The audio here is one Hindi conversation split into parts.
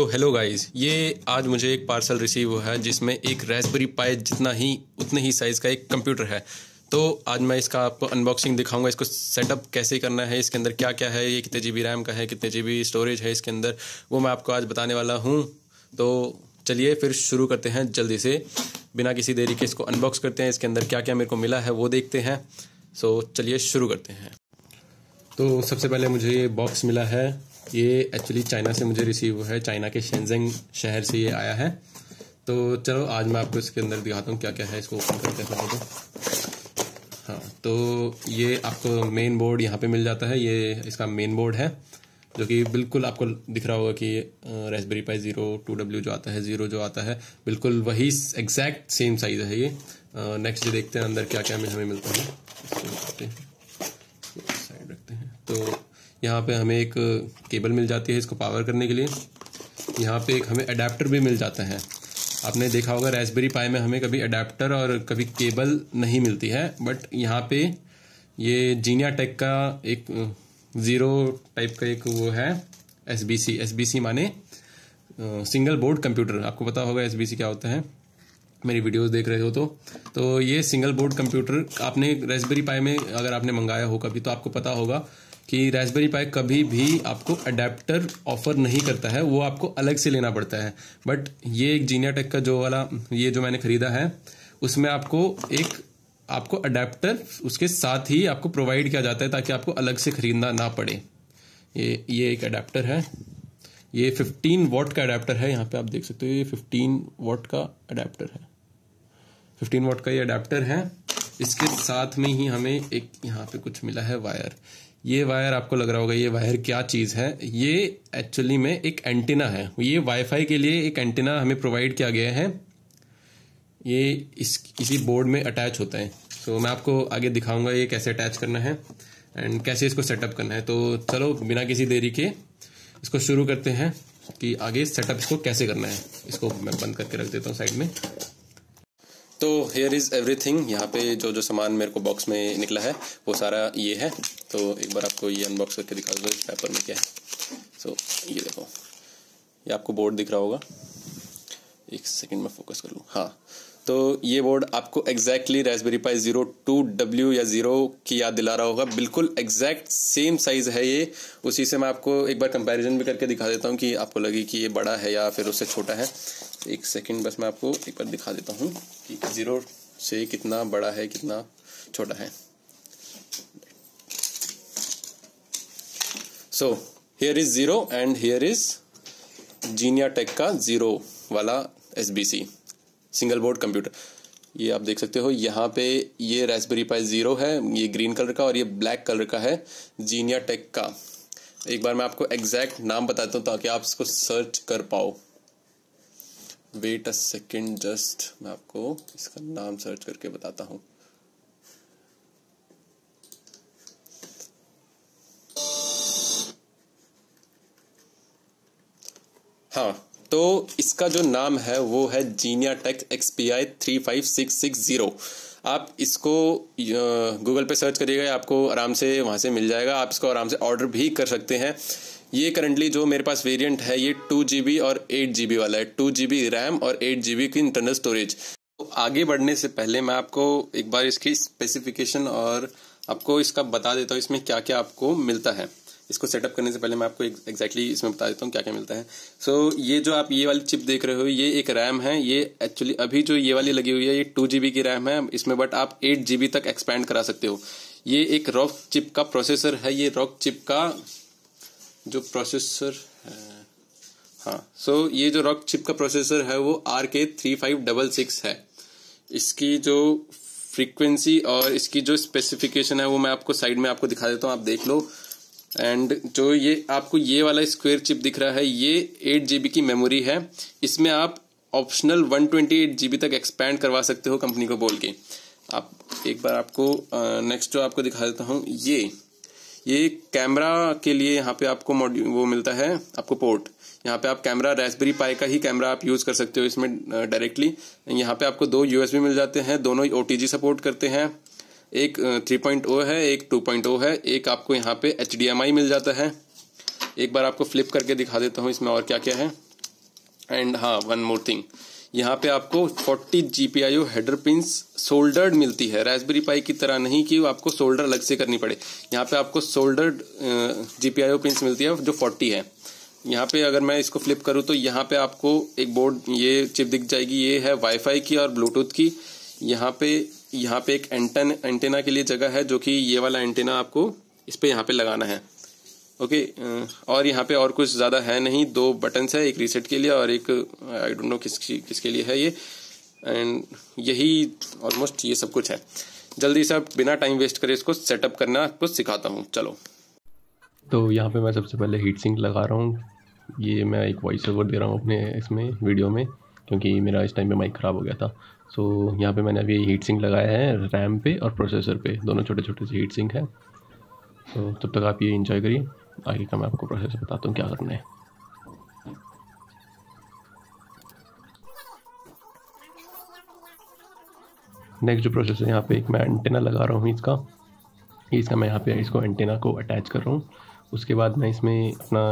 तो हेलो गाइस ये आज मुझे एक पार्सल रिसीव हुआ है जिसमें एक रेसबरी पाई जितना ही उतने ही साइज़ का एक कंप्यूटर है तो आज मैं इसका आपको अनबॉक्सिंग दिखाऊंगा इसको सेटअप कैसे करना है इसके अंदर क्या क्या है ये कितने जी रैम का है कितने जी स्टोरेज है इसके अंदर वो मैं आपको आज बताने वाला हूँ तो चलिए फिर शुरू करते हैं जल्दी से बिना किसी देरी के इसको अनबॉक्स करते हैं इसके अंदर क्या क्या मेरे को मिला है वो देखते हैं सो चलिए शुरू करते हैं तो सबसे पहले मुझे ये बॉक्स मिला है ये एक्चुअली चाइना से मुझे रिसीव हुआ है चाइना के शेंजेंग शहर से ये आया है तो चलो आज मैं आपको इसके अंदर दिखाता हूँ क्या क्या है इसको ओपन करते हाँ तो ये आपको मेन बोर्ड यहाँ पे मिल जाता है ये इसका मेन बोर्ड है जो कि बिल्कुल आपको दिख रहा होगा कि Raspberry Pi zero two W जो आता है ज़ीरो जो आता है बिल्कुल वही एग्जैक्ट सेम साइज़ है ये नेक्स्ट देखते हैं अंदर क्या क्या हमें मिलता है साइड रखते हैं तो यहाँ पे हमें एक केबल मिल जाती है इसको पावर करने के लिए यहाँ पे एक हमें अडेप्टर भी मिल जाता है आपने देखा होगा रेसबेरी पाई में हमें कभी अडेप्टर और कभी केबल नहीं मिलती है बट यहाँ पे ये जीनिया टेक का एक ज़ीरो टाइप का एक वो है S B C S B C माने सिंगल बोर्ड कंप्यूटर आपको पता होगा एस बी सी क्या होता है मेरी वीडियोस देख रहे हो तो तो ये सिंगल बोर्ड कंप्यूटर आपने रेसबेरी पाई में अगर आपने मंगाया हो कभी तो आपको पता होगा कि रेसबेरी पाई कभी भी आपको अडेप्टर ऑफर नहीं करता है वो आपको अलग से लेना पड़ता है बट ये एक जीनिया टेक का जो वाला ये जो मैंने खरीदा है उसमें आपको एक आपको अडेप्टर उसके साथ ही आपको प्रोवाइड किया जाता है ताकि आपको अलग से खरीदना ना पड़े ये ये एक अडेप्टर है ये 15 वॉट का अडेप्टर है यहाँ पे आप देख सकते हो ये 15 वॉट का अडेप्टर है 15 वॉट का ये अडेप्टर है इसके साथ में ही हमें एक यहाँ पे कुछ मिला है वायर ये वायर आपको लग रहा होगा ये वायर क्या चीज़ है ये एक्चुअली में एक एंटीना है ये वाईफाई के लिए एक एंटीना हमें प्रोवाइड किया गया है ये इस इसी बोर्ड में अटैच होता है सो मैं आपको आगे दिखाऊंगा ये कैसे अटैच करना है एंड कैसे इसको सेटअप करना है तो चलो बिना किसी देरी के इसको शुरू करते हैं कि आगे सेटअप इसको कैसे करना है इसको मैं बंद करके रख देता हूँ साइड में तो हेयर इज़ एवरी थिंग यहाँ पे जो जो सामान मेरे को बॉक्स में निकला है वो सारा ये है तो एक बार आपको ये अनबॉक्स करके दिखा दो इस पेपर में क्या है सो so, ये देखो ये आपको बोर्ड दिख रहा होगा एक सेकंड में फोकस कर लूँ हाँ तो ये बोर्ड आपको exactly Raspberry Pi zero two W या ज़ीरो की याद दिला रहा होगा बिल्कुल एग्जैक्ट सेम साइज़ है ये उसी से मैं आपको एक बार कंपैरिजन भी करके दिखा देता हूँ कि आपको लगे कि ये बड़ा है या फिर उससे छोटा है एक सेकेंड बस मैं आपको एक बार दिखा देता हूँ कि ज़ीरो से कितना बड़ा है कितना छोटा है so here is zero and here is Geniatech का ज़ीरो वाला S B C single board computer ये आप देख सकते हो यहाँ पे ये रेसबेरी पाई ज़ीरो है ये ग्रीन कलर का और ये ब्लैक कलर का है जीनिया टेक का एक बार मैं आपको एग्जैक्ट नाम बताता हूँ ताकि आप इसको सर्च कर पाओ वेट अ सेकेंड जस्ट मैं आपको इसका नाम सर्च करके बताता हूँ हाँ तो इसका जो नाम है वो है Geniatech X P I three five six six zero आप इसको गूगल पे सर्च करिएगा आपको आराम से वहाँ से मिल जाएगा आप इसको आराम से ऑर्डर भी कर सकते हैं ये करंटली जो मेरे पास वेरिएंट है ये टू जी और एट जी वाला है टू जी रैम और एट जी की इंटरनल स्टोरेज तो आगे बढ़ने से पहले मैं आपको एक बार इसकी स्पेसिफिकेशन और आपको इसका बता देता हूँ इसमें क्या क्या आपको मिलता है इसको सेटअप करने से पहले मैं आपको एग्जैक्टली exactly इसमें बता देता हूँ क्या क्या मिलता है सो so, ये जो आप ये वाली चिप देख रहे हो ये एक रैम है ये एक्चुअली अभी जो ये वाली लगी हुई है ये टू जीबी की रैम है इसमें बट आप एट जीबी तक एक्सपैंड करा सकते हो ये एक रॉक चिप का प्रोसेसर है ये रॉक चिप का जो प्रोसेसर है हाँ सो so, ये जो रॉक चिप का प्रोसेसर है वो are K three five double six है इसकी जो फ्रीक्वेंसी और इसकी जो स्पेसिफिकेशन है वो मैं आपको साइड में आपको दिखा देता हूँ आप देख लो एंड जो ये आपको ये वाला स्क्वायर चिप दिख रहा है ये एट जी की मेमोरी है इसमें आप optional one twenty eight G तक एक्सपैंड करवा सकते हो कंपनी को बोल के आप एक बार आपको नेक्स्ट जो आपको दिखा देता हूँ ये ये कैमरा के लिए यहाँ पे आपको मॉड्यू वो मिलता है आपको पोर्ट यहाँ पे आप कैमरा रेसबेरी पाई का ही कैमरा आप यूज़ कर सकते हो इसमें डायरेक्टली यहाँ पे आपको दो यूएसबी मिल जाते हैं दोनों ही सपोर्ट करते हैं एक थ्री पॉइंट ओ है एक टू पॉइंट ओ है एक आपको यहाँ पे एच मिल जाता है एक बार आपको फ्लिप करके दिखा देता हूँ इसमें और क्या क्या है एंड हाँ वन मोर थिंग यहाँ पे आपको 40 G P I O header pins soldered मिलती है रेसबेरी पाई की तरह नहीं कि आपको सोल्डर अलग से करनी पड़े यहाँ पे आपको soldered G P I O pins मिलती है जो 40 है यहाँ पे अगर मैं इसको फ्लिप करूँ तो यहाँ पे आपको एक बोर्ड ये चिप दिख जाएगी ये है वाईफाई की और ब्लूटूथ की यहाँ पे यहाँ पे एक एंटन एंटेना के लिए जगह है जो कि ये वाला एंटेना आपको इस पर यहाँ पे लगाना है ओके और यहाँ पे और कुछ ज़्यादा है नहीं दो बटन्स है एक रीसेट के लिए और एक आई डोंट नो किस किसके लिए है ये एंड यही ऑलमोस्ट ये सब कुछ है जल्दी से आप बिना टाइम वेस्ट करे इसको सेटअप करना कुछ सिखाता हूँ चलो तो यहाँ पे मैं सबसे पहले हीट सिंक लगा रहा हूँ ये मैं एक वॉइस ओवर दे रहा हूँ अपने इसमें वीडियो में क्योंकि मेरा इस टाइम पे माइक ख़राब हो गया था सो so, यहाँ पे मैंने अभी हीट सिंक लगाया है रैम पे और प्रोसेसर पे दोनों छोटे छोटे से हीट सिंक हैं तो तब तक आप ये इंजॉय करिए आगे का मैं आपको प्रोसेस बताता हूँ क्या करना है नेक्स्ट जो प्रोसेस है यहाँ पे एक मैं एंटेना लगा रहा हूँ इसका इसका मैं यहाँ पे इसको एंटेना को अटैच कर रहा हूँ उसके बाद मैं इसमें अपना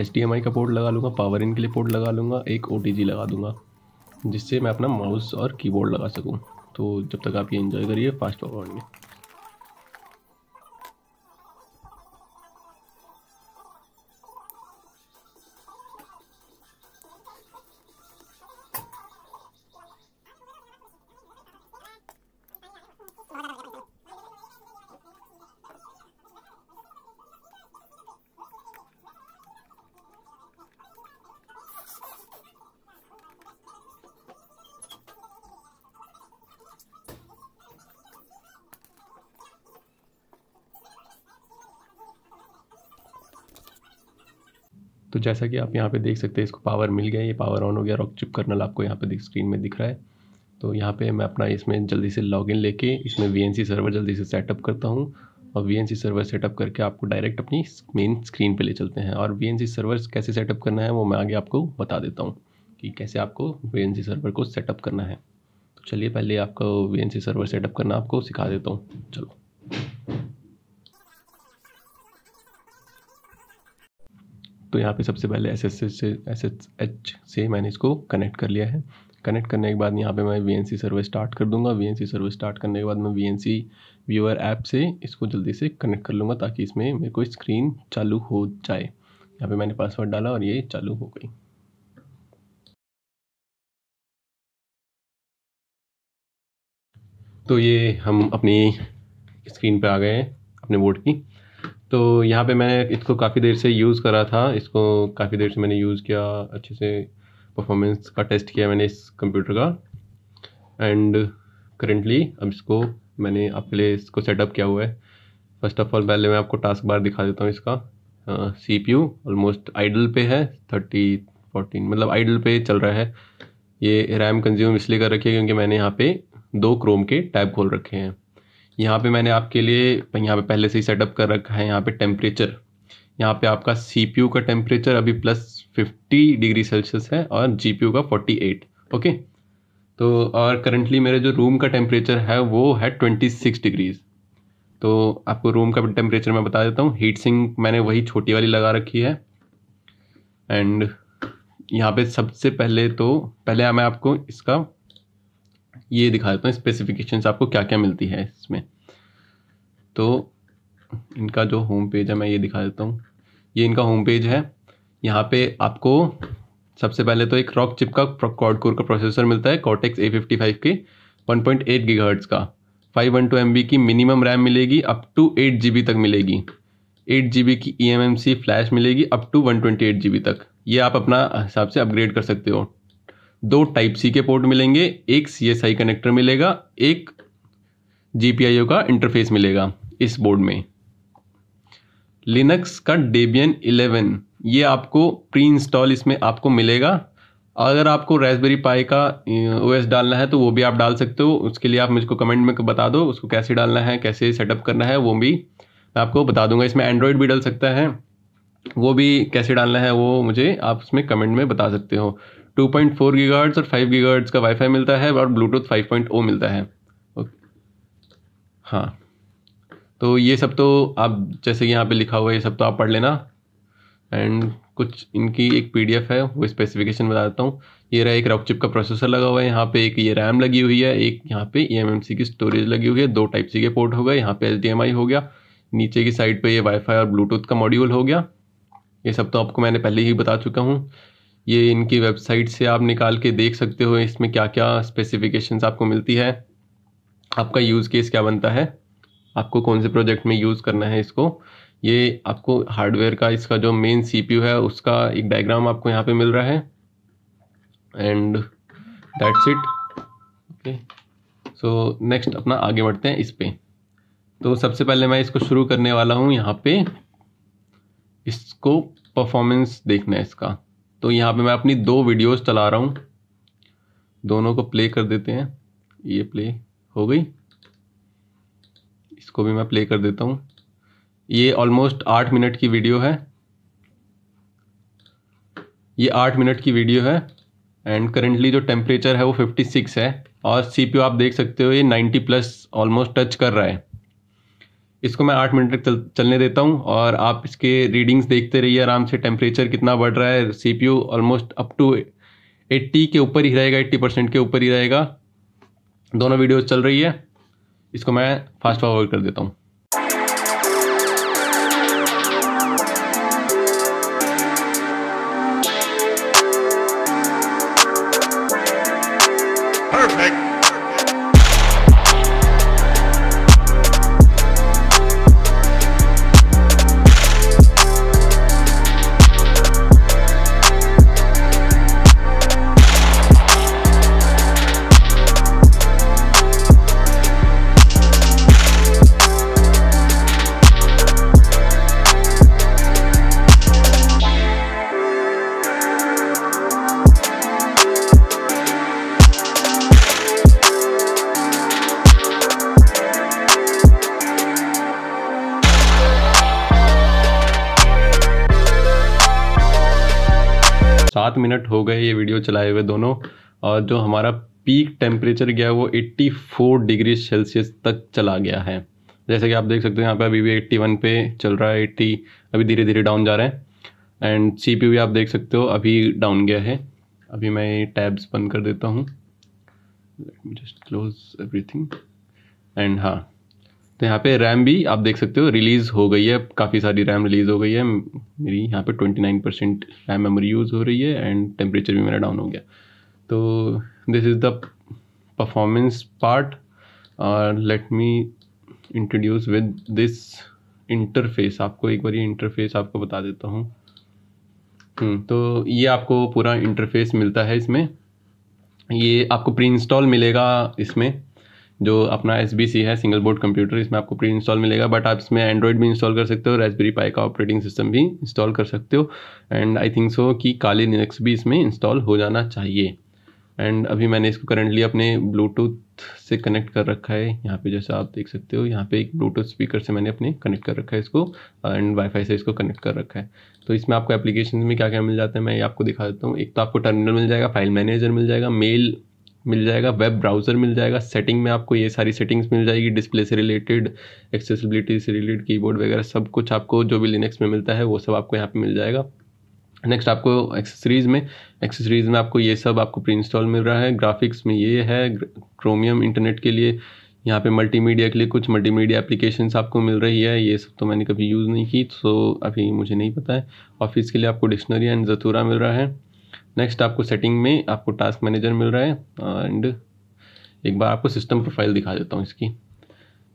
एच का पोर्ट लगा लूँगा पावर इन के लिए पोर्ट लगा लूँगा एक ओ लगा दूँगा जिससे मैं अपना माउस और कीबोर्ड लगा सकूँ तो जब तक आप ये इन्जॉय करिए फास्ट फॉरवर्ड में तो जैसा कि आप यहाँ पे देख सकते हैं इसको पावर मिल गया ये पावर ऑन हो गया रॉक चिप कर्नल आपको यहाँ पे स्क्रीन में दिख रहा है तो यहाँ पे मैं अपना इसमें जल्दी से लॉगिन लेके इसमें वी सर्वर जल्दी से सेटअप करता हूँ और वी सर्वर सेटअप करके आपको डायरेक्ट अपनी मेन स्क्रीन पर ले चलते हैं और वी सर्वर कैसे सेटअप करना है वो मैं आगे आपको बता देता हूँ कि कैसे आपको वी सर्वर को सेटअप करना है तो चलिए पहले आपको वी सर्वर सेटअप करना आपको सिखा देता हूँ चलो तो यहाँ पे सबसे पहले एस एस से एस एस एच से मैंने इसको कनेक्ट कर लिया है कनेक्ट करने के बाद यहाँ पे मैं V N C service start कर दूंगा V N C service start करने के बाद मैं V N C viewer app से इसको जल्दी से कनेक्ट कर लूँगा ताकि इसमें मेरे को स्क्रीन चालू हो जाए यहाँ पे मैंने पासवर्ड डाला और ये चालू हो गई तो ये हम अपनी स्क्रीन पे आ गए हैं अपने बोर्ड की तो यहाँ पे मैंने इसको काफ़ी देर से यूज़ करा था इसको काफ़ी देर से मैंने यूज़ किया अच्छे से परफॉर्मेंस का टेस्ट किया मैंने इस कंप्यूटर का एंड करेंटली अब इसको मैंने आपके लिए इसको सेटअप किया हुआ है फर्स्ट ऑफ ऑल पहले मैं आपको टास्क बार दिखा देता हूँ इसका C P U almost idle पे है थर्टी फोर्टीन मतलब आइडल पे चल रहा है ये रैम कंज्यूम इसलिए कर रखी है क्योंकि मैंने यहाँ पे दो क्रोम के टैब खोल रखे हैं यहाँ पे मैंने आपके लिए यहाँ पे पहले से ही सेटअप कर रखा है यहाँ पे टेम्परेचर यहाँ पे आपका सी का टेम्परेचर अभी प्लस फिफ्टी डिग्री सेल्सियस है और जी का फोर्टी ओके तो और करंटली मेरे जो रूम का टेम्परेचर है वो है ट्वेंटी सिक्स डिग्रीज तो आपको रूम का टेम्परेचर मैं बता देता हूँ हीट सिंक मैंने वही छोटी वाली लगा रखी है एंड यहाँ पे सबसे पहले तो पहले मैं आपको इसका ये दिखा देता हूँ स्पेसिफिकेशंस आपको क्या क्या मिलती है इसमें तो इनका जो होम पेज है मैं ये दिखा देता हूँ ये इनका होम पेज है यहाँ पे आपको सबसे पहले तो एक रॉक चिप का कॉर्ड कोर का प्रोसेसर मिलता है कॉटेक्स ए फिफ्टी फाइव के वन पॉइंट एट गीगाहर्ट्स का five one two M B की मिनिमम रैम मिलेगी up to eight G B तक मिलेगी एट जी बी की E M M C flash मिलेगी up to one twenty eight G B तक ये आप अपना हिसाब से अपग्रेड कर सकते हो दो टाइप सी के पोर्ट मिलेंगे एक सी एस आई कनेक्टर मिलेगा एक जी पी आई ओ का इंटरफेस मिलेगा इस बोर्ड में लिनक्स का डेबियन 11 ये आपको प्री इंस्टॉल इसमें आपको मिलेगा अगर आपको रेसबेरी पाई का ओ डालना है तो वो भी आप डाल सकते हो उसके लिए आप मुझको कमेंट में बता दो उसको कैसे डालना है कैसे सेटअप करना है वो भी मैं आपको बता दूंगा इसमें एंड्रॉयड भी डाल सकता है वो भी कैसे डालना है वो मुझे आप उसमें कमेंट में बता सकते हो 2.4 पॉइंट और 5 गीगार्ड्स का वाईफाई मिलता है और ब्लूटूथ 5.0 मिलता है ओके हाँ तो ये सब तो आप जैसे यहाँ पे लिखा हुआ है ये सब तो आप पढ़ लेना एंड कुछ इनकी एक पीडीएफ है वो स्पेसिफिकेशन बता देता हूँ ये रहा एक रॉक चिप का प्रोसेसर लगा हुआ है यहाँ पे एक ये रैम लगी हुई है एक यहाँ पे ई e एम की स्टोरेज लगी हुई है दो टाइप सी के पोर्ट हो गए यहाँ पे एच हो गया नीचे की साइड पे ये वाईफाई और ब्लूटूथ का मॉड्यूल हो गया ये सब तो आपको मैंने पहले ही बता चुका हूँ ये इनकी वेबसाइट से आप निकाल के देख सकते हो इसमें क्या क्या स्पेसिफिकेशंस आपको मिलती है आपका यूज़ केस क्या बनता है आपको कौन से प्रोजेक्ट में यूज़ करना है इसको ये आपको हार्डवेयर का इसका जो मेन सीपीयू है उसका एक डायग्राम आपको यहाँ पे मिल रहा है and that's it okay so next अपना आगे बढ़ते हैं इस पर तो सबसे पहले मैं इसको शुरू करने वाला हूँ यहाँ पे इसको परफॉर्मेंस देखना है इसका तो यहाँ पे मैं अपनी दो वीडियोस चला रहा हूँ दोनों को प्ले कर देते हैं ये प्ले हो गई इसको भी मैं प्ले कर देता हूँ ये ऑलमोस्ट आठ मिनट की वीडियो है ये आठ मिनट की वीडियो है एंड करेंटली जो टेम्परेचर है वो फिफ्टी सिक्स है और सीपीयू आप देख सकते हो ये नाइन्टी प्लस ऑलमोस्ट टच कर रहा है इसको मैं आठ मिनट तक चल, चलने देता हूँ और आप इसके रीडिंग्स देखते रहिए आराम से टेम्परेचर कितना बढ़ रहा है CPU almost up to eighty के ऊपर ही रहेगा एट्टी परसेंट के ऊपर ही रहेगा दोनों वीडियोज चल रही है इसको मैं फास्ट फॉरवर्ड कर देता हूँ Perfect. सात मिनट हो गए ये वीडियो चलाए हुए दोनों और जो हमारा पीक टेम्परेचर गया वो 84 डिग्री सेल्सियस तक चला गया है जैसे कि आप देख सकते हो यहाँ पे अभी भी 81 पे चल रहा है 80 अभी धीरे धीरे डाउन जा रहा है एंड सी भी आप देख सकते हो अभी डाउन गया है अभी मैं टैब्स बंद कर देता हूँ जस्ट क्लोज एवरीथिंग एंड हाँ तो यहाँ पे रैम भी आप देख सकते हो रिलीज़ हो गई है काफ़ी सारी रैम रिलीज़ हो गई है मेरी यहाँ पे 29 परसेंट रैम मेमोरी यूज़ हो रही है एंड टेम्परेचर भी मेरा डाउन हो गया तो this is the performance part और let me introduce with this interface आपको एक बार ये इंटरफेस आपको बता देता हूँ हम्म, तो ये आपको पूरा इंटरफेस मिलता है इसमें ये आपको प्री इंस्टॉल मिलेगा इसमें जो अपना एस बी सी है सिंगल बोर्ड कंप्यूटर इसमें आपको प्री इंस्टॉल मिलेगा बट आप इसमें एंड्रॉयड भी इंस्टॉल कर सकते हो रेसबेरी पाई का ऑपरेटिंग सिस्टम भी इंस्टॉल कर सकते हो एंड आई थिंक सो कि काली लिनक्स भी इसमें इंस्टॉल हो जाना चाहिए एंड अभी मैंने इसको करंटली अपने ब्लूटूथ से कनेक्ट कर रखा है यहाँ पे जैसा आप देख सकते हो यहाँ पे एक ब्लूटूथ स्पीकर से मैंने अपने कनेक्ट कर रखा है इसको एंड वाईफाई से इसको कनेक्ट कर रखा है तो इसमें आपको एप्लीकेशन में क्या क्या मिल जाता है मैं ये आपको दिखा देता हूँ एक तो आपको टर्मिनल मिल जाएगा फाइल मैनेजर मिल जाएगा मेल मिल जाएगा वेब ब्राउज़र मिल जाएगा सेटिंग में आपको ये सारी सेटिंग्स मिल जाएगी डिस्प्ले से रिलेटेड एक्सेसिबिलिटी से रिलेटेड कीबोर्ड वगैरह सब कुछ आपको जो भी लिनक्स में मिलता है वो सब आपको यहाँ पे मिल जाएगा नेक्स्ट आपको एक्सेसरीज़ में एक्सेसरीज़ में आपको ये सब आपको प्री इंस्टॉल मिल रहा है ग्राफिक्स में ये है क्रोमियम इंटरनेट के लिए यहाँ पे मल्टीमीडिया के लिए कुछ मल्टीमीडिया एप्लीकेशंस आपको मिल रही है ये सब तो मैंने कभी यूज़ नहीं की तो अभी मुझे नहीं पता है ऑफिस के लिए आपको डिक्शनरी एंड जतूरा मिल रहा है नेक्स्ट आपको सेटिंग में आपको टास्क मैनेजर मिल रहा है एंड एक बार आपको सिस्टम प्रोफाइल दिखा देता हूँ इसकी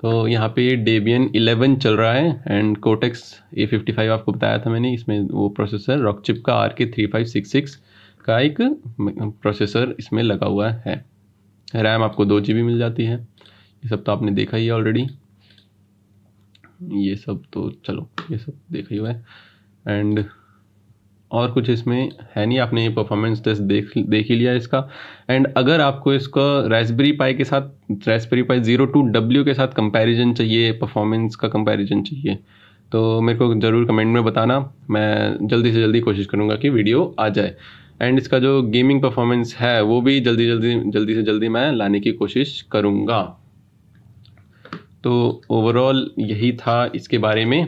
तो यहाँ पे डेबियन 11 चल रहा है and Cortex A fifty five आपको बताया था मैंने इसमें वो प्रोसेसर रॉकचिप का R K three five six six का एक प्रोसेसर इसमें लगा हुआ है रैम आपको दो जी मिल जाती है ये सब तो आपने देखा ही है ऑलरेडी ये सब तो चलो ये सब देखा ही हुआ है एंड और कुछ इसमें है नहीं आपने ये परफॉर्मेंस टेस्ट देख देख ही लिया इसका एंड अगर आपको इसका रेसबेरी पाई के साथ Raspberry Pi zero two W के साथ कंपैरिजन चाहिए परफॉर्मेंस का कंपैरिजन चाहिए तो मेरे को ज़रूर कमेंट में बताना मैं जल्दी से जल्दी कोशिश करूँगा कि वीडियो आ जाए एंड इसका जो गेमिंग परफॉर्मेंस है वो भी जल्दी जल्दी जल्दी से जल्दी मैं लाने की कोशिश करूँगा तो ओवरऑल यही था इसके बारे में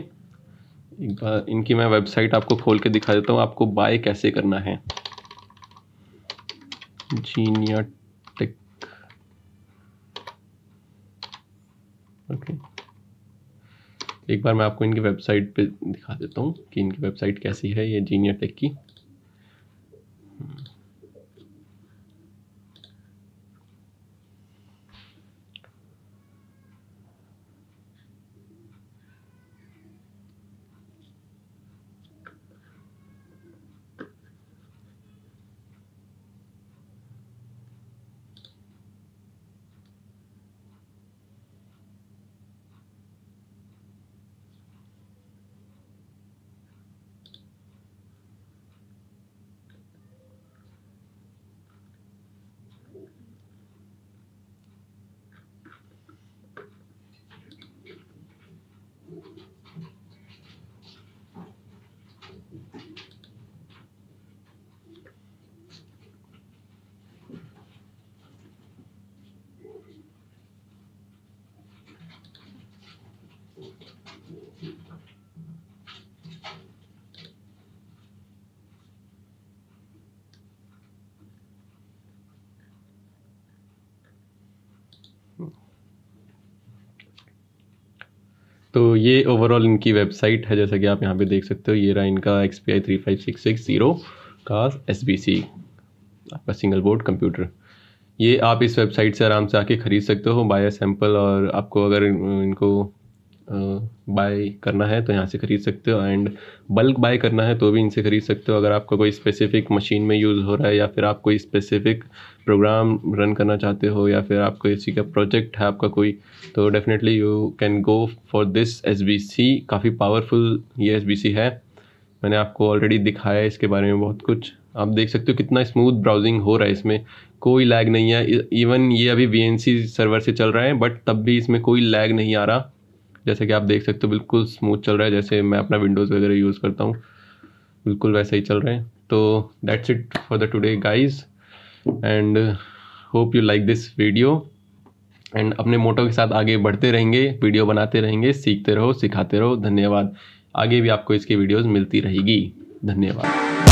इनकी मैं वेबसाइट आपको खोल के दिखा देता हूँ आपको बाय कैसे करना है जीनिया टेक ओके एक बार मैं आपको इनकी वेबसाइट पे दिखा देता हूँ कि इनकी वेबसाइट कैसी है ये जीनिया टेक की तो ये ओवरऑल इनकी वेबसाइट है जैसा कि आप यहाँ पे देख सकते हो ये रहा इनका X P I three five six six zero का एस बी सी आपका सिंगल बोर्ड कंप्यूटर ये आप इस वेबसाइट से आराम से आके ख़रीद सकते हो बाय सैम्पल और आपको अगर इनको बाय करना है तो यहाँ से ख़रीद सकते हो एंड बल्क बाय करना है तो भी इनसे ख़रीद सकते हो अगर आपका कोई स्पेसिफिक मशीन में यूज़ हो रहा है या फिर आप कोई स्पेसिफिक प्रोग्राम रन करना चाहते हो या फिर आपको इसी का प्रोजेक्ट है आपका कोई तो definitely you can go for this S B C काफ़ी पावरफुल ये एस बी सी है मैंने आपको ऑलरेडी दिखाया है इसके बारे में बहुत कुछ आप देख सकते हो कितना स्मूथ ब्राउजिंग हो रहा है इसमें कोई लैग नहीं है इवन e-, ये अभी वी सर्वर से चल रहा है बट तब भी इसमें कोई लैग नहीं आ रहा जैसे कि आप देख सकते हो बिल्कुल स्मूथ चल रहा है जैसे मैं अपना विंडोज़ वगैरह यूज़ करता हूँ बिल्कुल वैसे ही चल रहे हैं तो that's it for the today guys and hope you like this video and अपने मोटो के साथ आगे बढ़ते रहेंगे वीडियो बनाते रहेंगे सीखते रहो सिखाते रहो धन्यवाद आगे भी आपको इसकी वीडियोज़ मिलती रहेगी धन्यवाद